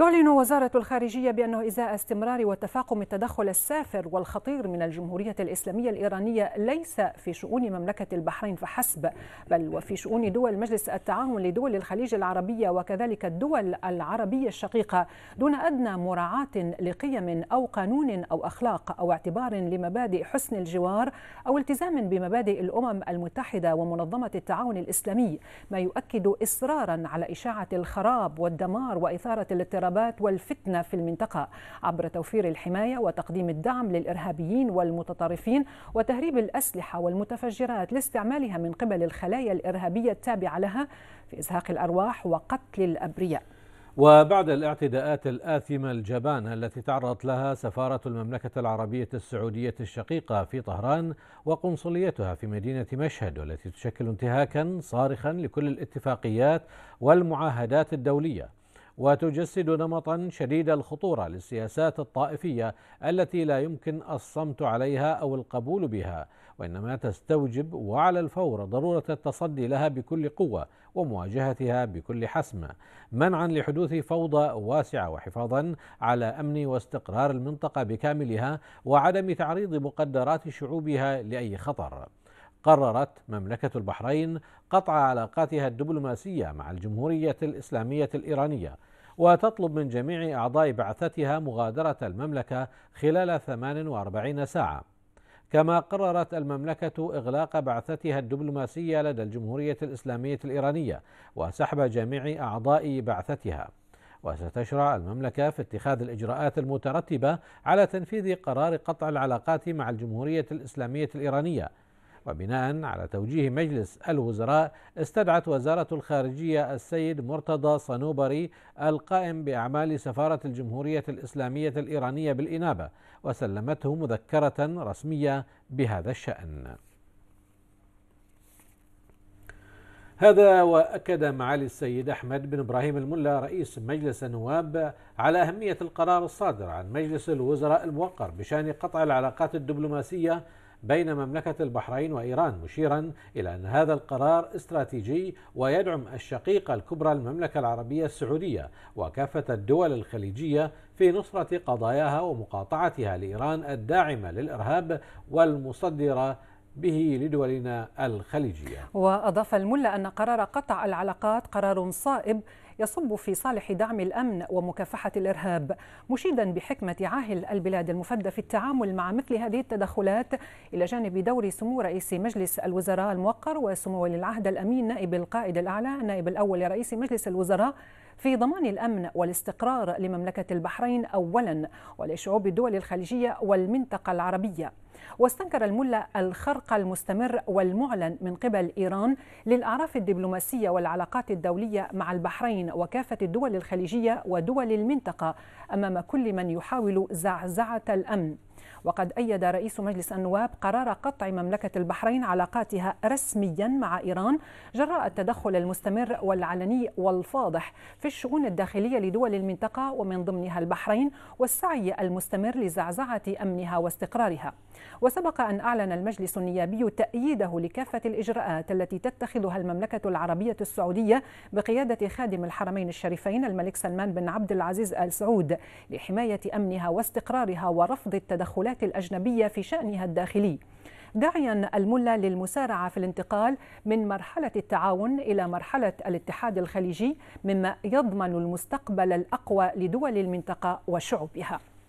تعلن وزارة الخارجية بأنه إزاء استمرار وتفاقم التدخل السافر والخطير من الجمهورية الإسلامية الإيرانية ليس في شؤون مملكة البحرين فحسب بل وفي شؤون دول مجلس التعاون لدول الخليج العربية وكذلك الدول العربية الشقيقة دون أدنى مراعاة لقيم أو قانون أو أخلاق أو اعتبار لمبادئ حسن الجوار أو التزام بمبادئ الأمم المتحدة ومنظمة التعاون الإسلامي ما يؤكد إصرارا على إشاعة الخراب والدمار وإثارة الاضطراب الاضطرابات والفتنه في المنطقه عبر توفير الحمايه وتقديم الدعم للارهابيين والمتطرفين وتهريب الاسلحه والمتفجرات لاستعمالها من قبل الخلايا الارهابيه التابعه لها في ازهاق الارواح وقتل الابرياء. وبعد الاعتداءات الآثمة الجبانة التي تعرضت لها سفارة المملكة العربية السعودية الشقيقة في طهران وقنصليتها في مدينة مشهد والتي تشكل انتهاكا صارخا لكل الاتفاقيات والمعاهدات الدولية وتجسد نمطا شديد الخطوره للسياسات الطائفيه التي لا يمكن الصمت عليها او القبول بها وانما تستوجب وعلى الفور ضروره التصدي لها بكل قوه ومواجهتها بكل حسمه منعا لحدوث فوضى واسعه وحفاظا على امن واستقرار المنطقه بكاملها وعدم تعريض مقدرات شعوبها لاي خطر قررت مملكة البحرين قطع علاقاتها الدبلوماسية مع الجمهورية الإسلامية الإيرانية وتطلب من جميع أعضاء بعثتها مغادرة المملكة خلال 48 ساعة كما قررت المملكة إغلاق بعثتها الدبلوماسية لدى الجمهورية الإسلامية الإيرانية وسحب جميع أعضاء بعثتها وستشرع المملكة في اتخاذ الإجراءات المترتبة على تنفيذ قرار قطع العلاقات مع الجمهورية الإسلامية الإيرانية وبناء على توجيه مجلس الوزراء استدعت وزارة الخارجية السيد مرتضى صنوبري القائم بأعمال سفارة الجمهورية الإسلامية الإيرانية بالإنابة وسلمته مذكرة رسمية بهذا الشأن. هذا واكد معالي السيد احمد بن ابراهيم الملا رئيس مجلس النواب على اهميه القرار الصادر عن مجلس الوزراء الموقر بشان قطع العلاقات الدبلوماسيه بين مملكة البحرين وإيران مشيرا إلى أن هذا القرار استراتيجي ويدعم الشقيقة الكبرى المملكة العربية السعودية وكافة الدول الخليجية في نصرة قضاياها ومقاطعتها لإيران الداعمة للإرهاب والمصدرة به لدولنا الخليجية وأضاف الملا أن قرار قطع العلاقات قرار صائب يصب في صالح دعم الأمن ومكافحة الإرهاب مشيدا بحكمة عاهل البلاد المفدى في التعامل مع مثل هذه التدخلات إلى جانب دور سمو رئيس مجلس الوزراء الموقر وسمو ولي العهد الأمين نائب القائد الأعلى نائب الأول لرئيس مجلس الوزراء في ضمان الأمن والاستقرار لمملكة البحرين أولا ولشعوب الدول الخليجية والمنطقة العربية واستنكر الملا الخرق المستمر والمعلن من قبل ايران للاعراف الدبلوماسيه والعلاقات الدوليه مع البحرين وكافه الدول الخليجيه ودول المنطقه امام كل من يحاول زعزعه الامن وقد أيد رئيس مجلس النواب قرار قطع مملكة البحرين علاقاتها رسميا مع إيران جراء التدخل المستمر والعلني والفاضح في الشؤون الداخلية لدول المنطقة ومن ضمنها البحرين والسعي المستمر لزعزعة أمنها واستقرارها وسبق أن أعلن المجلس النيابي تأييده لكافة الإجراءات التي تتخذها المملكة العربية السعودية بقيادة خادم الحرمين الشريفين الملك سلمان بن عبد العزيز آل سعود لحماية أمنها واستقرارها ورفض التدخل التدخلات الأجنبية في شأنها الداخلي داعيا الملا للمسارعه في الانتقال من مرحله التعاون الى مرحله الاتحاد الخليجي مما يضمن المستقبل الاقوى لدول المنطقه وشعوبها